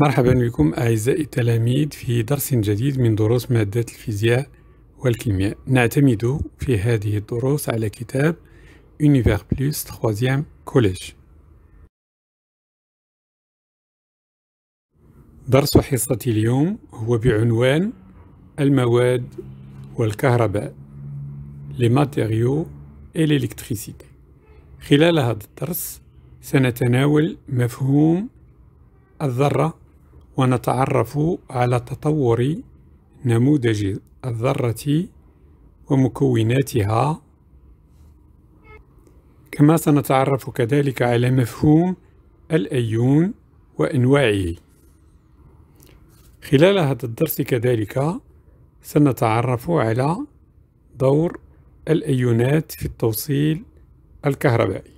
مرحبا بكم أعزائي التلاميذ في درس جديد من دروس مادة الفيزياء والكيمياء نعتمد في هذه الدروس على كتاب Univers Plus 3 كوليج Collège درس حصة اليوم هو بعنوان المواد والكهرباء Les matériaux et l'électricité خلال هذا الدرس سنتناول مفهوم الذرة ونتعرف على تطور نموذج الذرة ومكوناتها كما سنتعرف كذلك على مفهوم الأيون وأنواعه خلال هذا الدرس كذلك سنتعرف على دور الأيونات في التوصيل الكهربائي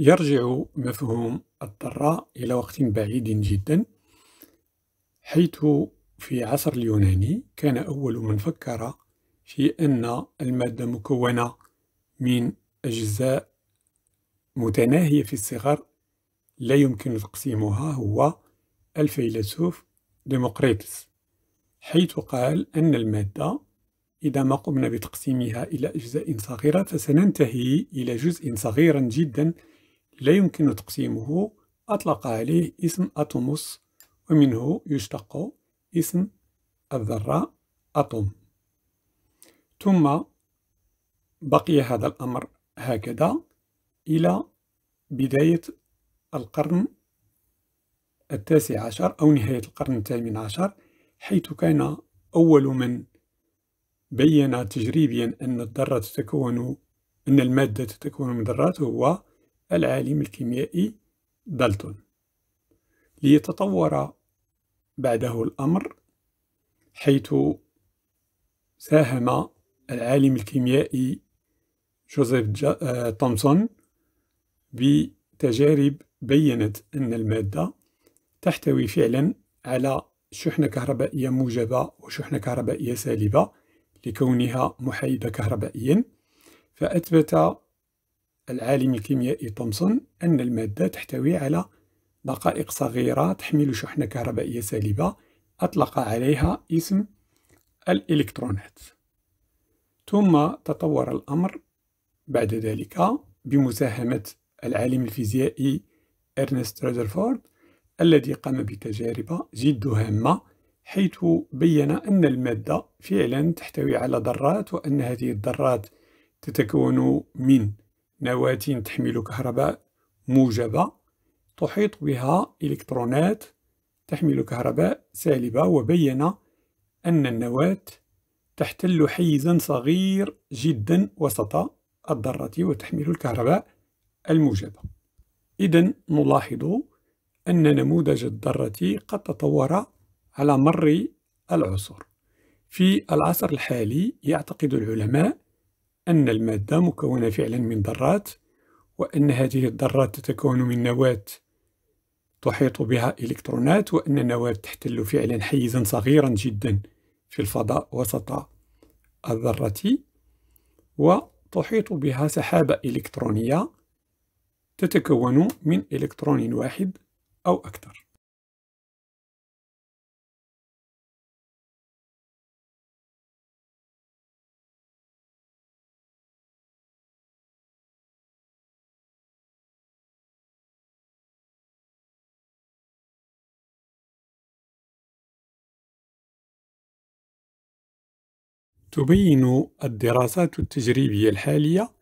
يرجع مفهوم الضراء إلى وقت بعيد جدا حيث في عصر اليوناني كان أول من فكر في أن المادة مكونة من أجزاء متناهية في الصغر لا يمكن تقسيمها هو الفيلسوف ديموقريتس حيث قال أن المادة إذا ما قمنا بتقسيمها إلى أجزاء صغيرة فسننتهي إلى جزء صغيرا جدا لا يمكن تقسيمه أطلق عليه اسم أتوموس ومنه يشتق اسم الذرة أتوم ثم بقي هذا الأمر هكذا إلى بداية القرن التاسع عشر أو نهاية القرن الثامن عشر حيث كان أول من بين تجريبيا أن الذرة تتكون أن المادة تتكون من ذرات هو العالم الكيميائي دالتون ليتطور بعده الأمر حيث ساهم العالم الكيميائي جوزيف آه، تومسون بتجارب بينت أن المادة تحتوي فعلا على شحنة كهربائية موجبة وشحنة كهربائية سالبة لكونها محايدة كهربائيا فأثبت العالم الكيميائي تومسون أن المادة تحتوي على دقائق صغيرة تحمل شحنة كهربائية سالبة أطلق عليها اسم الإلكترونات ثم تطور الأمر بعد ذلك بمساهمة العالم الفيزيائي إرنست رذرفورد الذي قام بتجارب جد هامة حيث بين أن المادة فعلا تحتوي على ذرات وأن هذه الذرات تتكون من نواة تحمل كهرباء موجبة تحيط بها إلكترونات تحمل كهرباء سالبة وبين أن النواة تحتل حيزا صغير جدا وسط الذرة وتحمل الكهرباء الموجبة إذا نلاحظ أن نموذج الذرة قد تطور على مر العصور في العصر الحالي يعتقد العلماء أن المادة مكونة فعلا من ذرات وأن هذه الذرات تتكون من نواة تحيط بها إلكترونات وأن النواة تحتل فعلا حيزا صغيرا جدا في الفضاء وسط الذرة وتحيط بها سحابة إلكترونية تتكون من إلكترون واحد أو أكثر تبين الدراسات التجريبية الحالية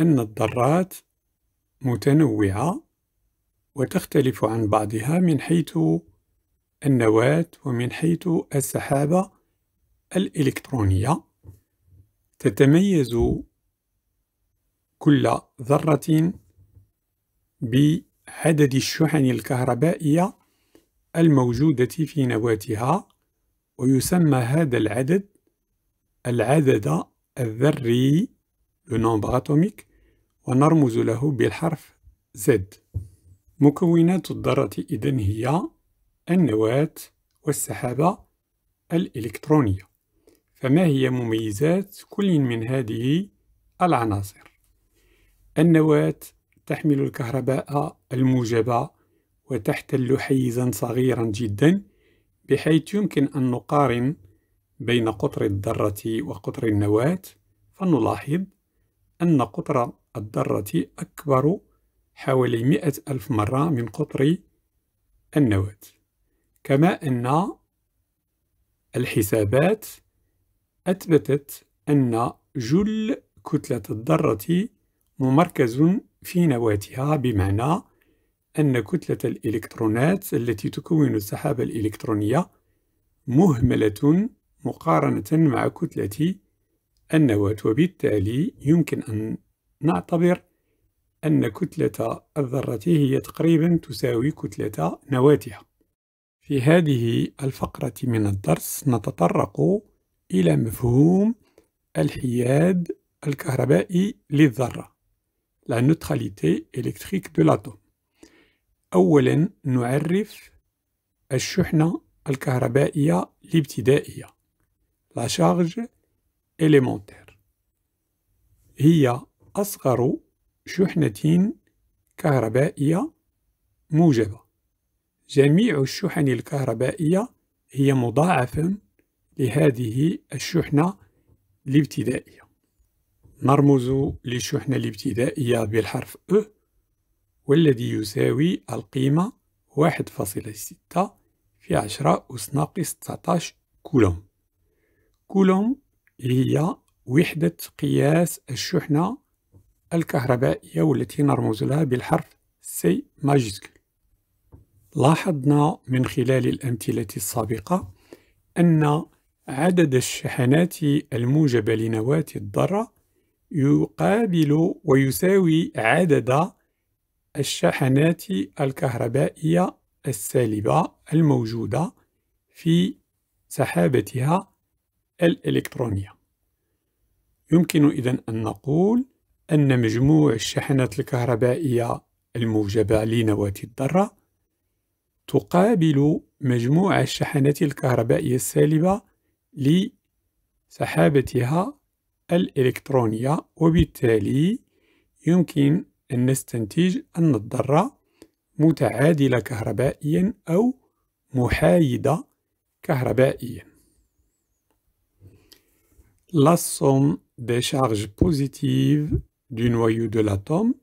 أن الذرات متنوعة وتختلف عن بعضها من حيث النواة ومن حيث السحابة الإلكترونية تتميز كل ذرة بعدد الشحن الكهربائية الموجودة في نواتها ويسمى هذا العدد العدد الذري le nombre ونرمز له بالحرف Z مكونات الذرة إذن هي النواة والسحابة الإلكترونية فما هي مميزات كل من هذه العناصر النواة تحمل الكهرباء الموجبة وتحتل حيزا صغيرا جدا بحيث يمكن أن نقارن بين قطر الذرة وقطر النواة فنلاحظ أن قطر الذرة أكبر حوالي مئة ألف مرة من قطر النواة كما أن الحسابات أثبتت أن جل كتلة الذرة ممركز في نواتها بمعنى أن كتلة الإلكترونات التي تكون السحابة الإلكترونية مهملة مقارنة مع كتلة النواة وبالتالي يمكن أن نعتبر أن كتلة الذرة هي تقريبا تساوي كتلة نواتها في هذه الفقرة من الدرس نتطرق إلى مفهوم الحياد الكهربائي للذرة لا نوتراليتي إلكتريك دو لاتوم أولا نعرف الشحنة الكهربائية الابتدائية لا شارج إليمونتير هي أصغر شحنة كهربائية موجبة جميع الشحن الكهربائية هي مضاعفة لهذه الشحنة الابتدائية نرمز للشحنة الابتدائية بالحرف E والذي يساوي القيمة 1.6 في 10 أس ناقص 19 كولوم كولوم هي وحدة قياس الشحنة الكهربائية والتي نرمز لها بالحرف سي ماجيسكول لاحظنا من خلال الأمثلة السابقة أن عدد الشحنات الموجبة لنواة الذرة يقابل ويساوي عدد الشحنات الكهربائية السالبة الموجودة في سحابتها الإلكترونية يمكن إذا أن نقول أن مجموع الشحنات الكهربائية الموجبة لنواة الذرة تقابل مجموع الشحنات الكهربائية السالبة لسحابتها الإلكترونية وبالتالي يمكن أن نستنتج أن الذرة متعادلة كهربائيا أو محايدة كهربائيا la somme des charges positives du noyau de l'atome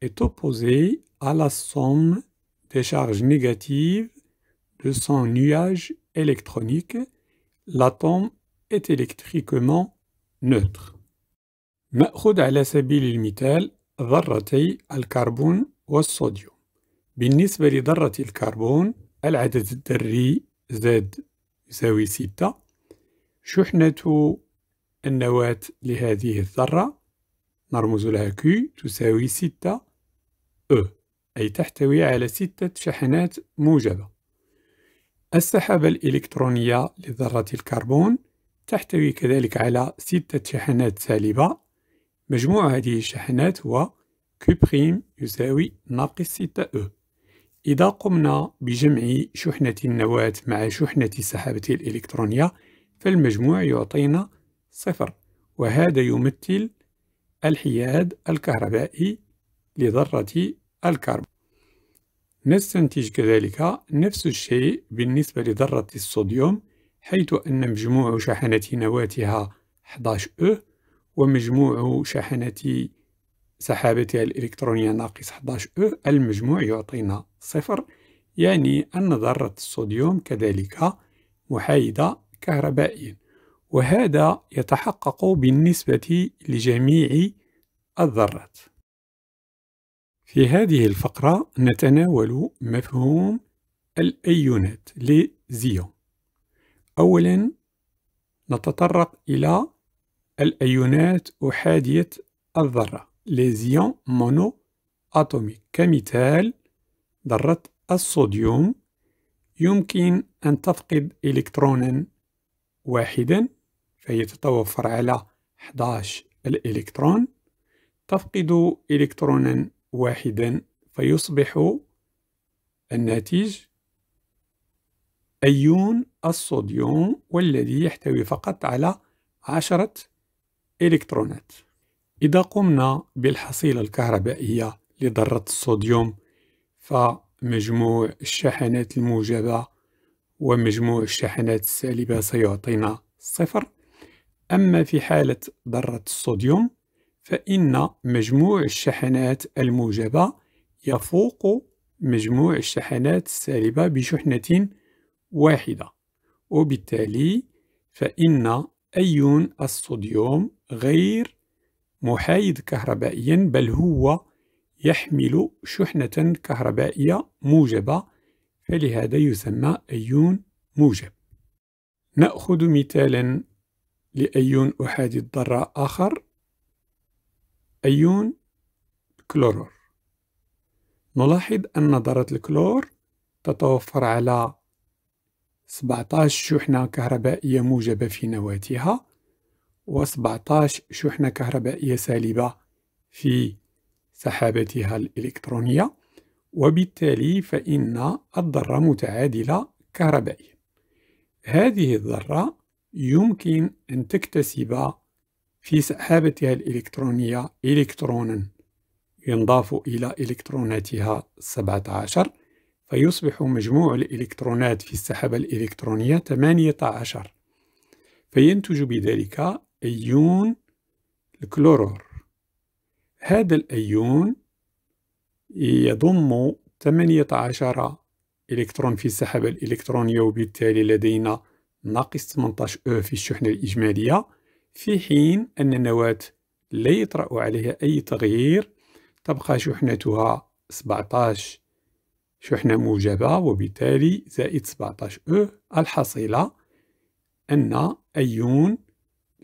est opposée à la somme des charges négatives de son nuage électronique. L'atome est électriquement neutre. مأخوذ على سبيل المثال ذرتي الكربون والصوديوم بالنسبة لذرة الكربون العدد الذري Z يساوي 6 شحنة النواة لهذه الذرة نرمز لها Q تساوي ستة E أي تحتوي على ستة شحنات موجبة السحابة الإلكترونية لذرة الكربون تحتوي كذلك على ستة شحنات سالبة مجموع هذه الشحنات هو Q' يساوي ناقص ستة E إذا قمنا بجمع شحنة النواة مع شحنة السحابة الإلكترونية فالمجموع يعطينا صفر وهذا يمثل الحياد الكهربائي لذرة الكربون نستنتج كذلك نفس الشيء بالنسبة لذرة الصوديوم حيث أن مجموع شحنة نواتها 11 أه ومجموع شحنة سحابتها الإلكترونية ناقص 11 أه المجموع يعطينا صفر يعني أن ذرة الصوديوم كذلك محايدة كهربائيا وهذا يتحقق بالنسبة لجميع الذرات في هذه الفقرة نتناول مفهوم الأيونات لزيو أولا نتطرق إلى الأيونات أحادية الذرة لزيون مونو أتوميك كمثال ذرة الصوديوم يمكن أن تفقد إلكترونا واحدا فيتتوفر على 11 الإلكترون تفقد إلكترونا واحدا فيصبح الناتج أيون الصوديوم والذي يحتوي فقط على عشرة إلكترونات إذا قمنا بالحصيلة الكهربائية لذرة الصوديوم فمجموع الشحنات الموجبة ومجموع الشحنات السالبة سيعطينا صفر أما في حالة ذرة الصوديوم فإن مجموع الشحنات الموجبة يفوق مجموع الشحنات السالبة بشحنة واحدة وبالتالي فإن أيون الصوديوم غير محايد كهربائيا بل هو يحمل شحنة كهربائية موجبة فلهذا يسمى أيون موجب نأخذ مثالا لأيون أحادي الضرة آخر أيون كلورور نلاحظ أن ذرة الكلور تتوفر على 17 شحنة كهربائية موجبة في نواتها و17 شحنة كهربائية سالبة في سحابتها الإلكترونية وبالتالي فإن الذرة متعادلة كهربائيا هذه الذرة يمكن أن تكتسب في سحابتها الإلكترونية إلكترونا ينضاف إلى إلكتروناتها 17 فيصبح مجموع الإلكترونات في السحابة الإلكترونية 18 فينتج بذلك أيون الكلورور هذا الأيون يضم 18 إلكترون في السحابة الإلكترونية وبالتالي لدينا ناقص 18 أو في الشحنة الإجمالية في حين أن النواة لا يطرأ عليها أي تغيير تبقى شحنتها 17 شحنة موجبة وبالتالي زائد 17 أو الحصيلة أن أيون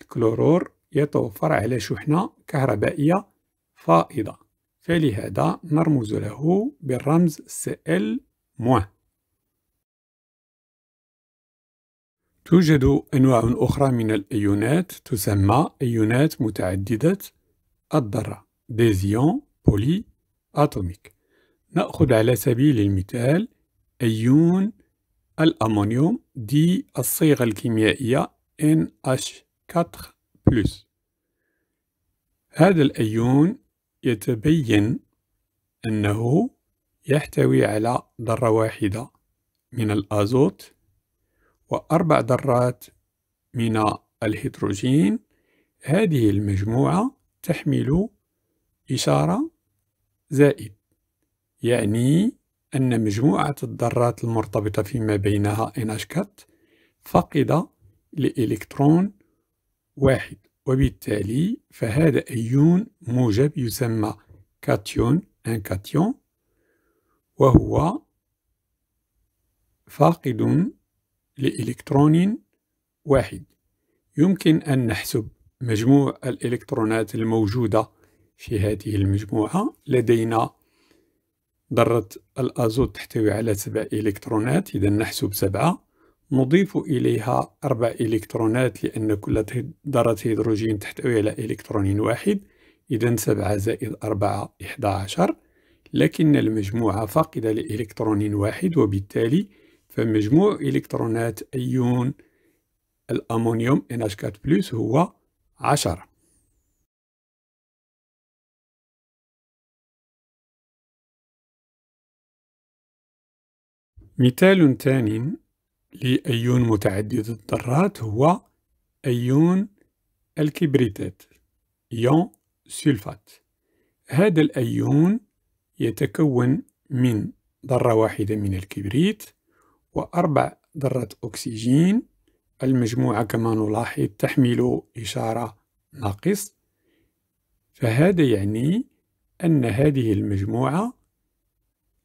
الكلورور يتوفر على شحنة كهربائية فائضة فلهذا نرمز له بالرمز ال موه توجد أنواع أخرى من الأيونات تسمى أيونات متعددة الذرة ديزيون بولي أتوميك نأخذ على سبيل المثال أيون الأمونيوم دي الصيغة الكيميائية NH4+. هذا الأيون يتبين أنه يحتوي على ذرة واحدة من الأزوت وأربع ذرات من الهيدروجين هذه المجموعة تحمل إشارة زائد يعني أن مجموعة الذرات المرتبطة فيما بينها NH كات فاقدة لإلكترون واحد وبالتالي فهذا أيون موجب يسمى كاتيون أن كاتيون وهو فاقد لإلكترون واحد يمكن أن نحسب مجموع الإلكترونات الموجودة في هذه المجموعة لدينا ذرة الأزوت تحتوي على سبع إلكترونات إذا نحسب سبعة نضيف إليها أربع إلكترونات لأن كل ذرة هيدروجين تحتوي على إلكترون واحد إذا سبعة زائد أربعة إحدى عشر لكن المجموعة فاقدة لإلكترون واحد وبالتالي فمجموع إلكترونات أيون الأمونيوم NH4+, هو عشرة. مثال ثاني لأيون متعدد الذرات هو أيون الكبريتات يون سلفات هذا الأيون يتكون من ذرة واحدة من الكبريت وأربع ذرات أكسجين المجموعة كما نلاحظ تحمل إشارة ناقص فهذا يعني أن هذه المجموعة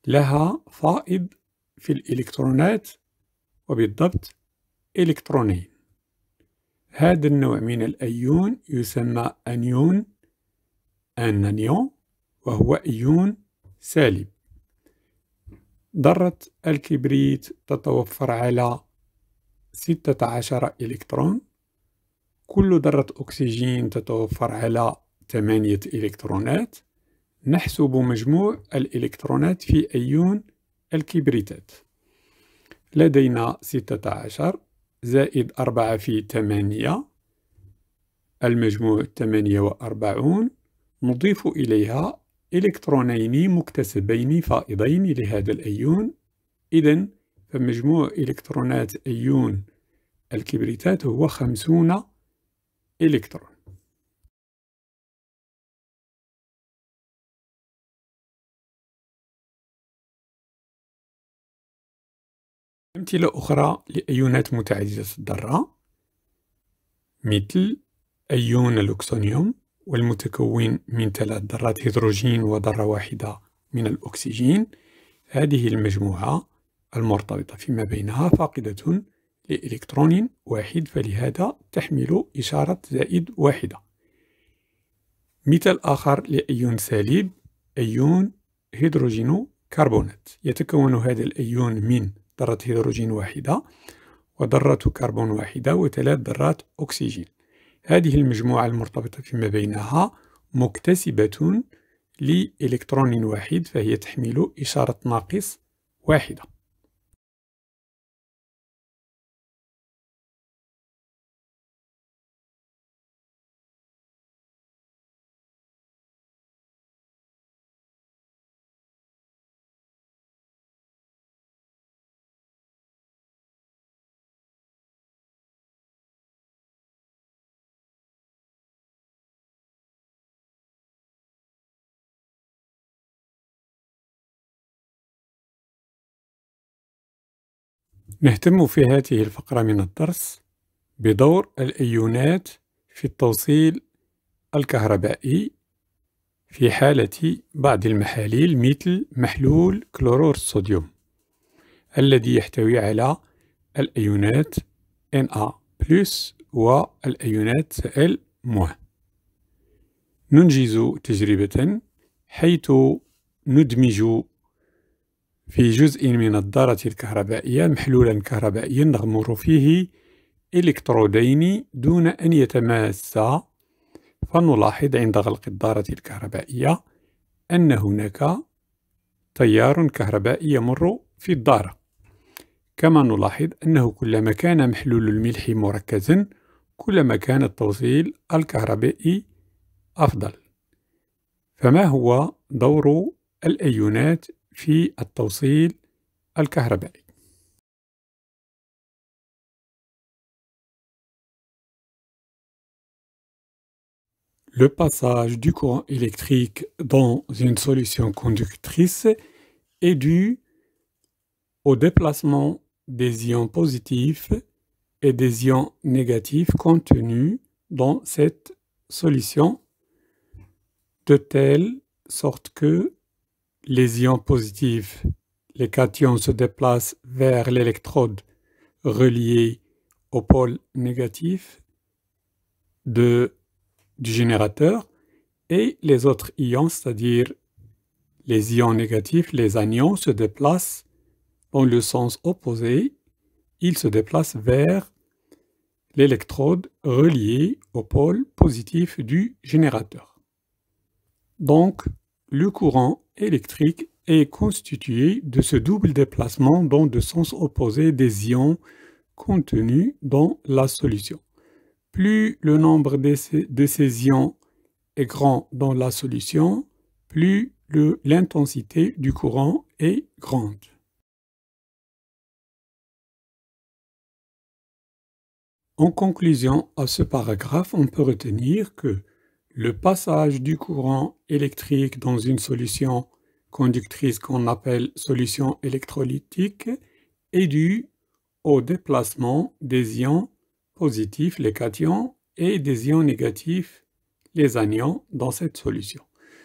لها فائض في الإلكترونات وبالضبط إلكترونين هذا النوع من الأيون يسمى أنيون أنانيون وهو أيون سالب ذرة الكبريت تتوفر على 16 إلكترون كل ذرة أكسجين تتوفر على 8 إلكترونات نحسب مجموع الإلكترونات في أيون الكبريتات لدينا 16 زائد 4 في 8 المجموع 48 نضيف إليها إلكترونين مكتسبين فائضين لهذا الأيون إذا فمجموع إلكترونات أيون الكبريتات هو خمسون إلكترون أمثلة أخرى لأيونات متعددة الذرة مثل أيون الأكسونيوم والمتكون من ثلاث ذرات هيدروجين وذرة واحدة من الأكسجين هذه المجموعة المرتبطة فيما بينها فاقدة لإلكترون واحد فلهذا تحمل إشارة زائد واحدة مثال آخر لأيون سالب أيون هيدروجين كربونات يتكون هذا الأيون من ذرة هيدروجين واحدة وذرة كربون واحدة وثلاث ذرات أكسجين هذه المجموعة المرتبطة فيما بينها مكتسبة لإلكترون واحد فهي تحمل إشارة ناقص واحدة نهتم في هذه الفقرة من الدرس بدور الأيونات في التوصيل الكهربائي في حالة بعض المحاليل مثل محلول كلورور الصوديوم الذي يحتوي على الأيونات Na والأيونات Cl- ننجز تجربة حيث ندمج في جزء من الدارة الكهربائية محلولا كهربائيا نغمر فيه إلكترودين دون أن يتماسا فنلاحظ عند غلق الدارة الكهربائية أن هناك تيار كهربائي يمر في الدارة كما نلاحظ أنه كلما كان محلول الملح مركزا كلما كان التوصيل الكهربائي أفضل فما هو دور الأيونات Le passage du courant électrique dans une solution conductrice est dû au déplacement des ions positifs et des ions négatifs contenus dans cette solution, de telle sorte que les ions positifs, les cations se déplacent vers l'électrode reliée au pôle négatif du générateur et les autres ions, c'est-à-dire les ions négatifs, les anions, se déplacent dans le sens opposé. Ils se déplacent vers l'électrode reliée au pôle positif du générateur. Donc, le courant électrique est constitué de ce double déplacement dans deux sens opposés des ions contenus dans la solution. Plus le nombre de ces ions est grand dans la solution, plus l'intensité du courant est grande. En conclusion à ce paragraphe, on peut retenir que le passage du courant électrique dans une solution conductrice qu'on appelle solution électrolytique est dû au déplacement des ions positifs, les cations, et des ions négatifs, les anions, dans cette solution.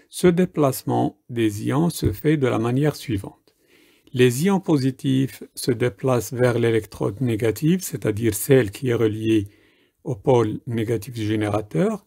Ce déplacement des ions se fait de la manière suivante. Les ions positifs se déplacent vers l'électrode négative, c'est-à-dire celle qui est reliée au pôle négatif du générateur,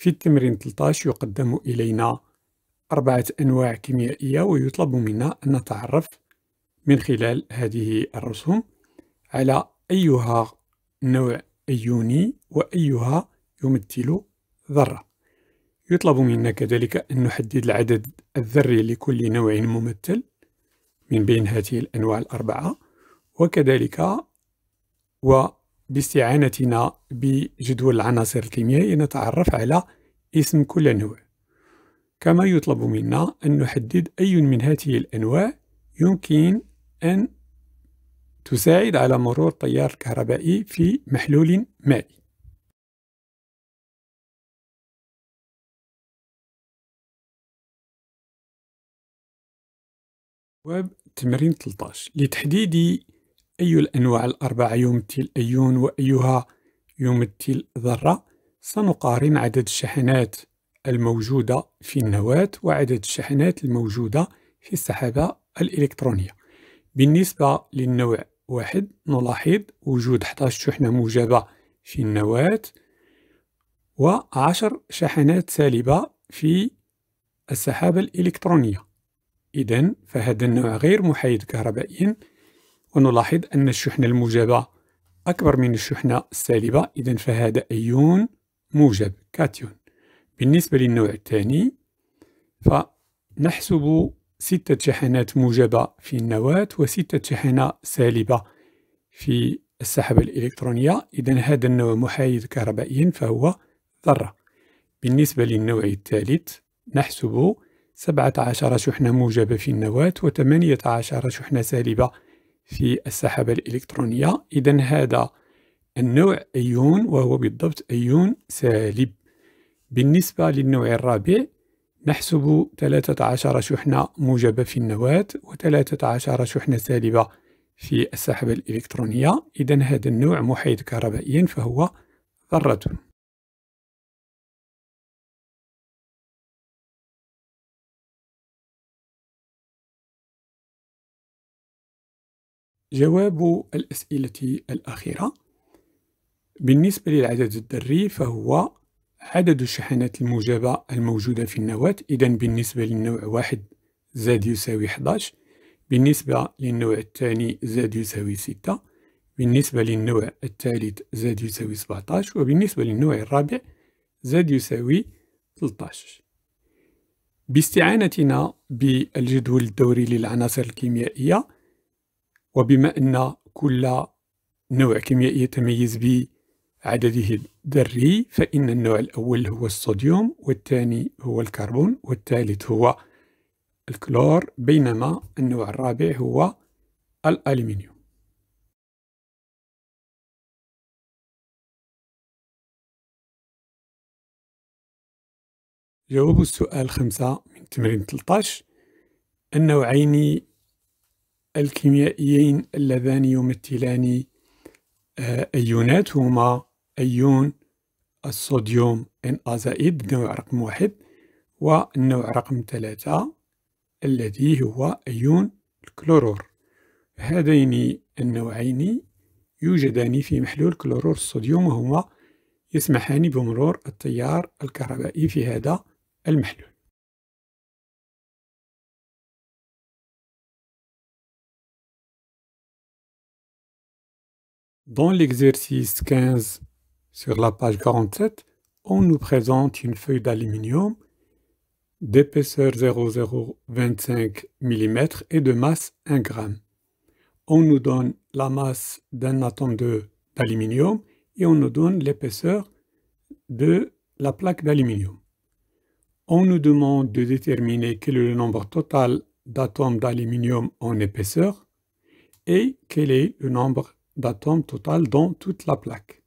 في التمرين 13 يقدم إلينا أربعة أنواع كيميائية ويطلب منا أن نتعرف من خلال هذه الرسوم على أيها نوع أيوني وأيها يمثل ذرة يطلب منا كذلك أن نحدد العدد الذري لكل نوع ممثل من بين هذه الأنواع الأربعة وكذلك و باستعانتنا بجدول العناصر الكيميائية نتعرف على اسم كل نوع كما يطلب منا أن نحدد أي من هذه الأنواع يمكن أن تساعد على مرور التيار الكهربائي في محلول مائي تمرين 13 لتحديد أي الأنواع الأربعة يمثل أيون وأيها يمثل ذرة سنقارن عدد الشحنات الموجودة في النواة وعدد الشحنات الموجودة في السحابة الإلكترونية بالنسبة للنوع واحد نلاحظ وجود 11 شحنة موجبة في النواة و و10 شحنات سالبة في السحابة الإلكترونية إذا فهذا النوع غير محايد كهربائيا ونلاحظ أن الشحنة الموجبة أكبر من الشحنة السالبة إذا فهذا أيون موجب كاتيون بالنسبة للنوع الثاني فنحسب ستة شحنات موجبة في النواة وستة شحنة سالبة في السحبة الإلكترونية إذا هذا النوع محايد كهربائيا فهو ذرة بالنسبة للنوع الثالث نحسب 17 شحنة موجبة في النواة و18 شحنة سالبة في السحابة الإلكترونية إذا هذا النوع أيون وهو بالضبط أيون سالب بالنسبة للنوع الرابع نحسب 13 شحنة موجبة في النواة و13 شحنة سالبة في السحابة الإلكترونية إذا هذا النوع محيط كهربائيا فهو ذرة جواب الأسئلة الأخيرة بالنسبة للعدد الذري فهو عدد الشحنات الموجبة الموجودة في النواة إذا بالنسبة للنوع واحد زاد يساوي 11 بالنسبة للنوع الثاني زاد يساوي 6 بالنسبة للنوع الثالث زاد يساوي 17 وبالنسبة للنوع الرابع زاد يساوي 13 باستعانتنا بالجدول الدوري للعناصر الكيميائية وبما أن كل نوع كيميائي يتميز بعدده الذري فإن النوع الأول هو الصوديوم والثاني هو الكربون والثالث هو الكلور بينما النوع الرابع هو الألمنيوم جواب السؤال خمسة من تمرين 13 النوعين الكيميائيين اللذان يمثلان آه، أيوناتهما أيون الصوديوم ان ازائد النوع رقم واحد والنوع رقم ثلاثة الذي هو أيون الكلورور هذين النوعين يوجدان في محلول كلورور الصوديوم وهما يسمحان بمرور التيار الكهربائي في هذا المحلول Dans l'exercice 15 sur la page 47, on nous présente une feuille d'aluminium d'épaisseur 0,025 mm et de masse 1 g. On nous donne la masse d'un atome d'aluminium et on nous donne l'épaisseur de la plaque d'aluminium. On nous demande de déterminer quel est le nombre total d'atomes d'aluminium en épaisseur et quel est le nombre d'atomes total dans toute la plaque.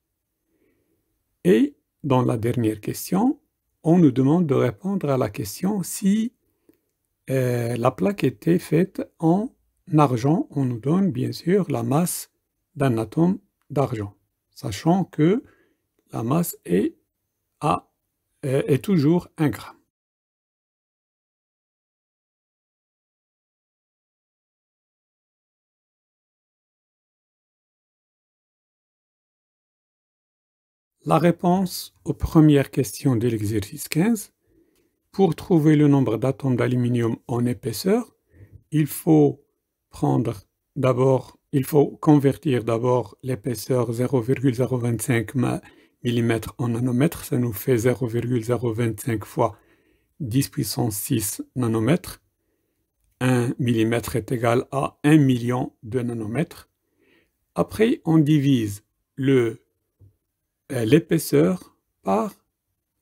Et dans la dernière question, on nous demande de répondre à la question si euh, la plaque était faite en argent. On nous donne bien sûr la masse d'un atome d'argent, sachant que la masse est, euh, est toujours un gramme. La réponse aux premières questions de l'exercice 15. Pour trouver le nombre d'atomes d'aluminium en épaisseur, il faut prendre d'abord, il faut convertir d'abord l'épaisseur 0,025 mm en nanomètre. ça nous fait 0,025 fois 10 puissance 6 nanomètres. 1 mm est égal à 1 million de nanomètres. Après, on divise le euh, l'épaisseur par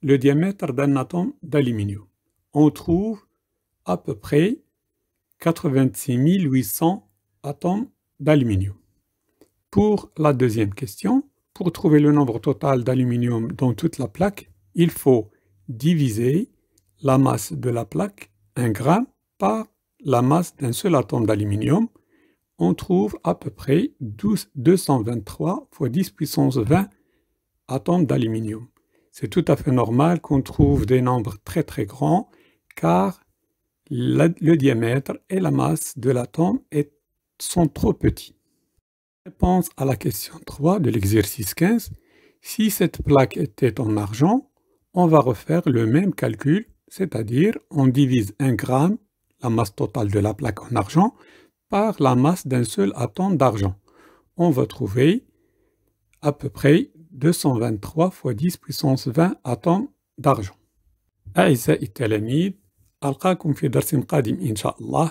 le diamètre d'un atome d'aluminium. On trouve à peu près 86 800 atomes d'aluminium. Pour la deuxième question, pour trouver le nombre total d'aluminium dans toute la plaque, il faut diviser la masse de la plaque, 1 gramme, par la masse d'un seul atome d'aluminium. On trouve à peu près 223 fois 10 puissance 20 atomes d'aluminium. C'est tout à fait normal qu'on trouve des nombres très très grands car le diamètre et la masse de l'atome sont trop petits. Réponse à la question 3 de l'exercice 15. Si cette plaque était en argent, on va refaire le même calcul, c'est-à-dire on divise 1 gramme, la masse totale de la plaque en argent, par la masse d'un seul atome d'argent. On va trouver à peu près 223 fois 10 puissance 20 à temps d'argent. أعزائي التلاميذ ألقاكم في درس قادم إن شاء الله